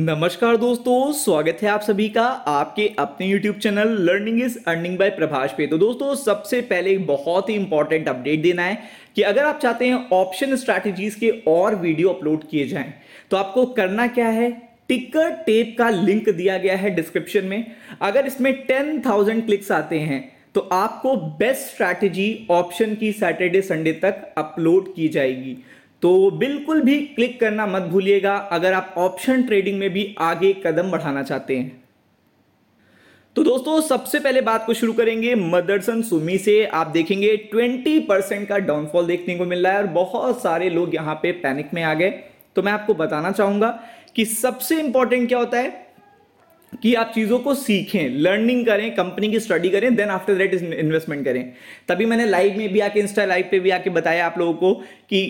नमस्कार दोस्तों स्वागत है आप सभी का आपके अपने YouTube channel learning is earning by Prabhash पे तो दोस्तों सबसे पहले बहुत ही इंपॉर्टेंट अपडेट देना है कि अगर आप चाहते हैं ऑप्शन स्ट्रैटेजीज के और वीडियो अपलोड किए जाएं तो आपको करना क्या है टिकर टेप का लिंक दिया गया है डिस्क्रिप्शन में अगर इसमें टेन थाउजेंड क्लिक्स आते हैं तो आपको बेस्ट स्ट्रैटेजी ऑप्शन की सैटरडे संडे तक अपलोड की जाएगी तो बिल्कुल भी क्लिक करना मत भूलिएगा अगर आप ऑप्शन ट्रेडिंग में भी आगे कदम बढ़ाना चाहते हैं तो दोस्तों सबसे पहले बात को शुरू करेंगे मदरसन सुमी से आप देखेंगे 20 परसेंट का डाउनफॉल देखने को मिल रहा है और बहुत सारे लोग यहां पे पैनिक में आ गए तो मैं आपको बताना चाहूंगा कि सबसे इंपॉर्टेंट क्या होता है कि आप चीज़ों को सीखें लर्निंग करें कंपनी की स्टडी करें देन आफ्टर दैट इन्वेस्टमेंट करें तभी मैंने लाइव में भी आके इंस्टा लाइव पे भी आके बताया आप लोगों को कि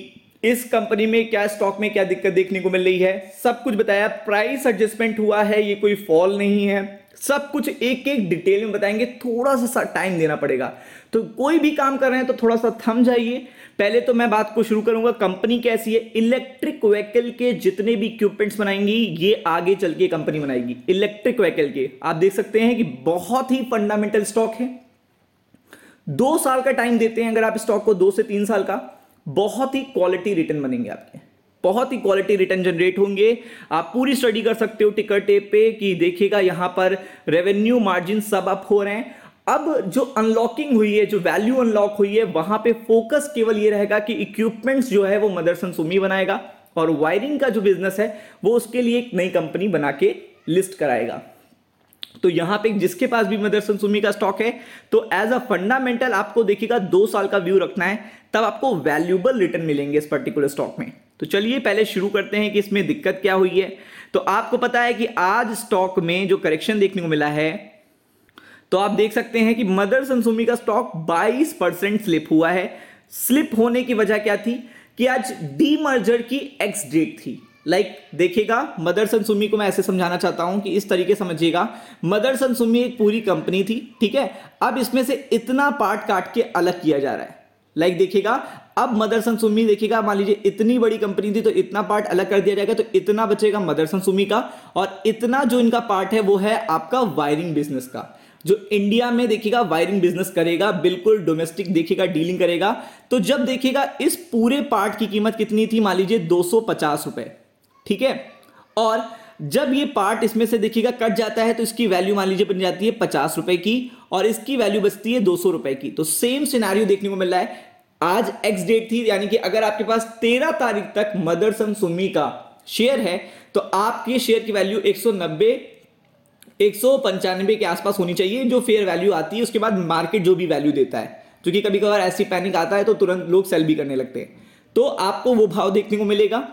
इस कंपनी में क्या स्टॉक में क्या दिक्कत देखने को मिल रही है सब कुछ बताया प्राइस एडजस्टमेंट हुआ है ये कोई फॉल नहीं है सब कुछ एक एक डिटेल में बताएंगे थोड़ा सा टाइम देना पड़ेगा तो कोई भी काम कर रहे हैं तो थोड़ा सा थम जाइए पहले तो मैं बात को शुरू करूंगा कंपनी कैसी है इलेक्ट्रिक व्हीकल के जितने भी इक्विपमेंट्स बनाएंगी ये आगे चल के कंपनी बनाएगी इलेक्ट्रिक व्हीकल के आप देख सकते हैं कि बहुत ही फंडामेंटल स्टॉक है दो साल का टाइम देते हैं अगर आप स्टॉक को दो से तीन साल का बहुत ही क्वालिटी रिटर्न बनेंगे आपके बहुत ही क्वालिटी रिटर्न जनरेट होंगे आप पूरी स्टडी कर सकते हो टिकट टेप पे कि देखिएगा यहां पर रेवेन्यू मार्जिन सब अप हो रहे हैं अब जो अनलॉकिंग हुई है जो वैल्यू अनलॉक हुई है वहां पे फोकस केवल ये रहेगा कि इक्विपमेंट्स जो है वो मदरसन सुमी बनाएगा और वायरिंग का जो बिजनेस है वो उसके लिए एक नई कंपनी बना के लिस्ट कराएगा तो यहां पे जिसके पास भी मदरसन सुमी का स्टॉक है तो एज अ फंडामेंटल आपको देखिएगा दो साल का व्यू रखना है तब आपको वैल्यूबल रिटर्न मिलेंगे इस पर्टिकुलर स्टॉक में तो चलिए पहले शुरू करते हैं कि इसमें दिक्कत क्या हुई है तो आपको पता है कि आज स्टॉक में जो करेक्शन देखने को मिला है तो आप देख सकते हैं कि मदर सनसुमी का स्टॉक 22 परसेंट स्लिप हुआ है स्लिप होने की वजह क्या थी कि आज डी मर्जर की एक्स डेट थी लाइक like, देखिएगा मदर सन सुमी को मैं ऐसे समझाना चाहता हूं कि इस तरीके समझिएगा मदर सन सुमी एक पूरी कंपनी थी ठीक है अब इसमें से इतना पार्ट काट के अलग किया जा रहा है लाइक like, देखिएगा अब मदर सन सुमी देखिएगा मान लीजिए इतनी बड़ी कंपनी थी तो इतना पार्ट अलग कर दिया जाएगा तो इतना बचेगा मदर सन सुमी का और इतना जो इनका पार्ट है वो है आपका वायरिंग बिजनेस का जो इंडिया में देखिएगा वायरिंग बिजनेस करेगा बिल्कुल डोमेस्टिक देखिएगा डीलिंग करेगा तो जब देखिएगा इस पूरे पार्ट की कीमत कितनी थी मान लीजिए दो सौ पचास रुपए ठीक है और जब ये पार्ट इसमें से देखिएगा कट जाता है तो इसकी वैल्यू मान लीजिए बन जाती है पचास रुपए की और इसकी वैल्यू बचती है दो सौ रुपए की तो सेम सिनारियो देखने को मिल रहा है आज एक्स डेट थी यानी कि अगर आपके पास तेरह तारीख तक सन सुमी का शेयर है तो आपके शेयर की वैल्यू एक सौ नब्बे एक सौ पंचानबे के आसपास होनी चाहिए जो फेयर वैल्यू आती है उसके बाद मार्केट जो भी वैल्यू देता है क्योंकि कभी कभार ऐसी पैनिक आता है तो तुरंत लोग सेल भी करने लगते हैं तो आपको वो भाव देखने को मिलेगा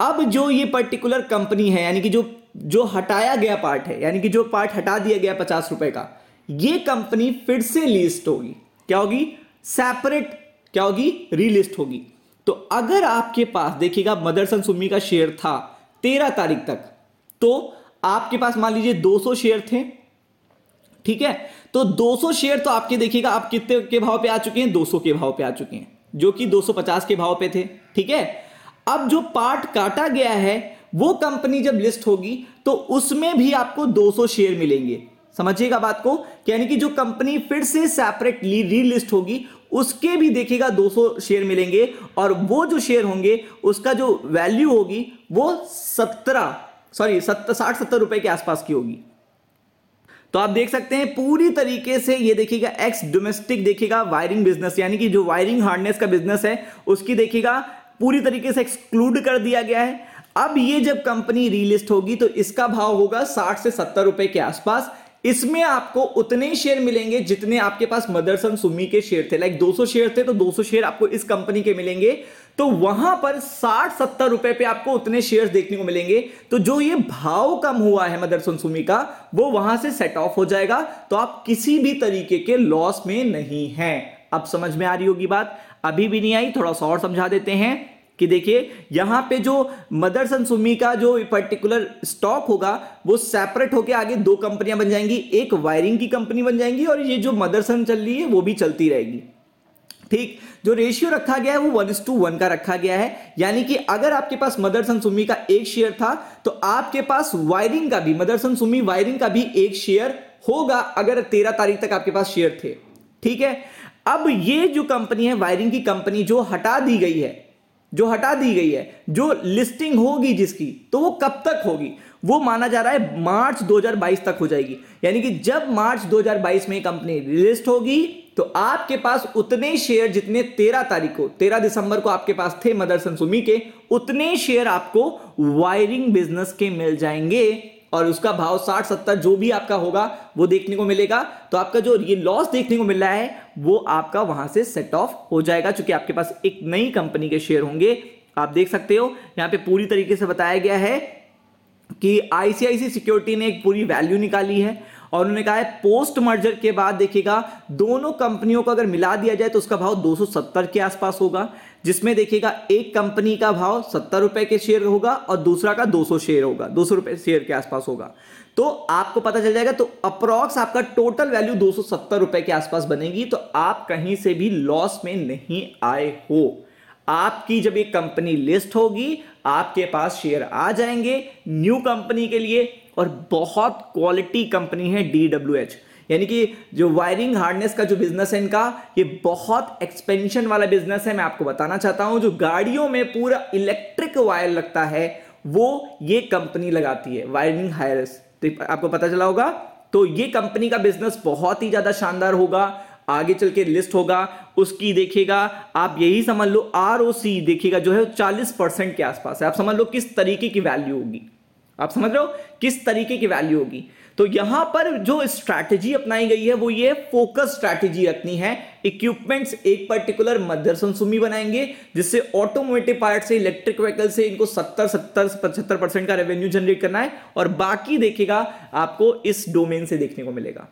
अब जो ये पर्टिकुलर कंपनी है यानी कि जो जो हटाया गया पार्ट है यानी कि जो पार्ट हटा दिया गया पचास रुपए का ये कंपनी फिर से लिस्ट होगी क्या होगी सेपरेट क्या होगी रीलिस्ट होगी तो अगर आपके पास देखिएगा मदरसन सुमी का शेयर था तेरह तारीख तक तो आपके पास मान लीजिए 200 शेयर थे ठीक है तो 200 शेयर तो आपके देखिएगा आप कितने के भाव पे आ चुके हैं 200 के भाव पे आ चुके हैं जो कि 250 के भाव पे थे ठीक है अब जो पार्ट काटा गया है वो कंपनी जब लिस्ट होगी तो उसमें भी आपको 200 शेयर मिलेंगे समझिएगा बात को यानी कि जो कंपनी फिर से सेपरेटली रीलिस्ट होगी उसके भी देखिएगा 200 शेयर मिलेंगे और वो जो शेयर होंगे उसका जो वैल्यू होगी वो 17 सॉरी सत्तर साठ सत्तर रुपए के आसपास की होगी तो आप देख सकते हैं पूरी तरीके से ये देखिएगा एक्स डोमेस्टिक देखिएगा वायरिंग बिजनेस यानी कि जो वायरिंग हार्डनेस का बिजनेस है उसकी देखिएगा पूरी तरीके से एक्सक्लूड कर दिया गया है अब ये जब कंपनी रीलिस्ट होगी तो इसका भाव होगा साठ से सत्तर रुपए के आसपास इसमें आपको उतने शेयर मिलेंगे जितने आपके पास मदरसन सुमी के शेयर थे लाइक 200 शेयर थे तो 200 शेयर आपको इस कंपनी के मिलेंगे तो वहां पर 60 70 रुपए पे आपको उतने शेयर देखने को मिलेंगे तो जो ये भाव कम हुआ है मदरसन सुमी का वो वहां से सेट ऑफ हो जाएगा तो आप किसी भी तरीके के लॉस में नहीं है अब समझ में आ रही होगी बात अभी भी नहीं आई थोड़ा सा और समझा देते हैं कि देखिए यहां पे जो मदर्स एंड सुमी का जो पर्टिकुलर स्टॉक होगा वो सेपरेट होकर आगे दो कंपनियां बन जाएंगी एक वायरिंग की कंपनी बन जाएंगी और ये जो मदरसन चल रही है वो भी चलती रहेगी ठीक जो रेशियो रखा गया है वो वन टू वन का रखा गया है यानी कि अगर आपके पास मदरसन सुमी का एक शेयर था तो आपके पास वायरिंग का भी मदरसन सुमी वायरिंग का भी एक शेयर होगा अगर तेरह तारीख तक आपके पास शेयर थे ठीक है अब ये जो कंपनी है वायरिंग की कंपनी जो हटा दी गई है जो हटा दी गई है जो लिस्टिंग होगी जिसकी तो वो कब तक होगी वो माना जा रहा है मार्च 2022 तक हो जाएगी यानी कि जब मार्च 2022 में कंपनी लिस्ट होगी तो आपके पास उतने शेयर जितने 13 तारीख को 13 दिसंबर को आपके पास थे मदरसन सुमी के उतने शेयर आपको वायरिंग बिजनेस के मिल जाएंगे और उसका भाव साठ सत्तर जो भी आपका होगा वो देखने को मिलेगा तो आपका जो ये लॉस देखने को मिल रहा है वो आपका वहां से सेट ऑफ हो जाएगा चूंकि आपके पास एक नई कंपनी के शेयर होंगे आप देख सकते हो यहाँ पे पूरी तरीके से बताया गया है कि आईसीआईसी सिक्योरिटी ने एक पूरी वैल्यू निकाली है और उन्होंने कहा है पोस्ट मर्जर के बाद देखिएगा दोनों कंपनियों को अगर मिला दिया जाए तो उसका भाव 270 के आसपास होगा जिसमें देखिएगा एक कंपनी का भाव सत्तर रुपए के शेयर होगा और दूसरा का दो सौ शेयर होगा दो सौ रुपए शेयर के आसपास होगा तो आपको पता चल जाएगा तो अप्रॉक्स आपका टोटल वैल्यू दो सौ सत्तर रुपए के आसपास बनेगी तो आप कहीं से भी लॉस में नहीं आए हो आपकी जब ये कंपनी लिस्ट होगी आपके पास शेयर आ जाएंगे न्यू कंपनी के लिए और बहुत क्वालिटी कंपनी है डी डब्ल्यू एच यानी कि जो वायरिंग हार्डनेस का जो बिजनेस है इनका ये बहुत एक्सपेंशन वाला बिजनेस है मैं आपको बताना चाहता हूं जो गाड़ियों में पूरा इलेक्ट्रिक वायर लगता है वो ये कंपनी लगाती है वायरिंग हायरस तो आपको पता चला होगा तो ये कंपनी का बिजनेस बहुत ही ज्यादा शानदार होगा आगे चल के लिस्ट होगा उसकी देखिएगा आप यही समझ लो आर देखिएगा जो है 40 परसेंट के आसपास है आप समझ लो किस तरीके की वैल्यू होगी आप समझ रहे हो किस तरीके की वैल्यू होगी तो यहां पर जो स्ट्रैटेजी अपनाई गई है वो ये फोकस स्ट्रैटेजी रखनी है इक्विपमेंट्स एक पर्टिकुलर मदरसन सुमी बनाएंगे जिससे ऑटोमोटिव पार्ट से इलेक्ट्रिक व्हीकल से इनको 70 70 पचहत्तर परसेंट का रेवेन्यू जनरेट करना है और बाकी देखेगा आपको इस डोमेन से देखने को मिलेगा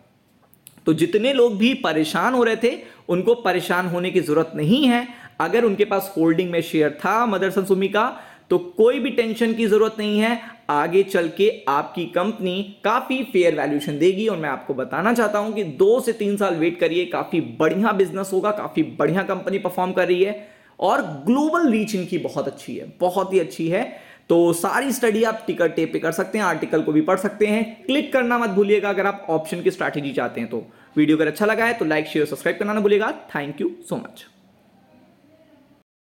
तो जितने लोग भी परेशान हो रहे थे उनको परेशान होने की जरूरत नहीं है अगर उनके पास होल्डिंग में शेयर था मदरसन सुमी का तो कोई भी टेंशन की ज़रूरत नहीं है आगे चल के आपकी कंपनी काफ़ी फेयर वैल्यूशन देगी और मैं आपको बताना चाहता हूं कि दो से तीन साल वेट करिए काफ़ी बढ़िया बिजनेस होगा काफ़ी बढ़िया कंपनी परफॉर्म कर रही है और ग्लोबल रीच इनकी बहुत अच्छी है बहुत ही अच्छी है तो सारी स्टडी आप टिकट टेप पे कर सकते हैं आर्टिकल को भी पढ़ सकते हैं क्लिक करना मत भूलिएगा अगर आप ऑप्शन की स्ट्रैटेजी चाहते हैं तो वीडियो अगर अच्छा लगा है तो लाइक शेयर सब्सक्राइब करना ना भूलिएगा थैंक यू सो मच